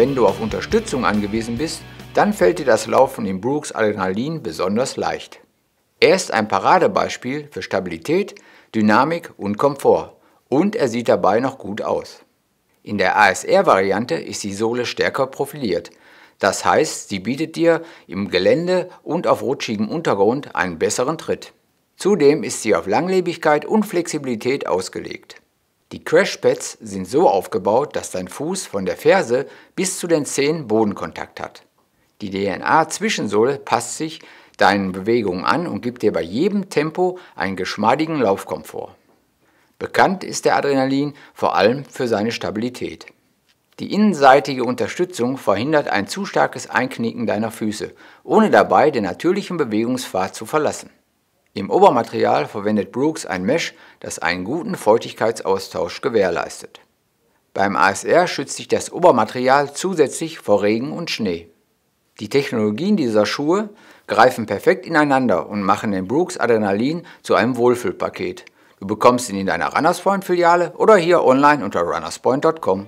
Wenn du auf Unterstützung angewiesen bist, dann fällt dir das Laufen im Brooks Adrenalin besonders leicht. Er ist ein Paradebeispiel für Stabilität, Dynamik und Komfort und er sieht dabei noch gut aus. In der ASR-Variante ist die Sohle stärker profiliert. Das heißt, sie bietet dir im Gelände und auf rutschigem Untergrund einen besseren Tritt. Zudem ist sie auf Langlebigkeit und Flexibilität ausgelegt. Die Crashpads sind so aufgebaut, dass dein Fuß von der Ferse bis zu den Zehen Bodenkontakt hat. Die DNA-Zwischensohle passt sich deinen Bewegungen an und gibt dir bei jedem Tempo einen geschmeidigen Laufkomfort. Bekannt ist der Adrenalin vor allem für seine Stabilität. Die innenseitige Unterstützung verhindert ein zu starkes Einknicken deiner Füße, ohne dabei den natürlichen Bewegungspfad zu verlassen. Im Obermaterial verwendet Brooks ein Mesh, das einen guten Feuchtigkeitsaustausch gewährleistet. Beim ASR schützt sich das Obermaterial zusätzlich vor Regen und Schnee. Die Technologien dieser Schuhe greifen perfekt ineinander und machen den Brooks Adrenalin zu einem Wohlfühlpaket. Du bekommst ihn in deiner Runnerspoint-Filiale oder hier online unter runnerspoint.com.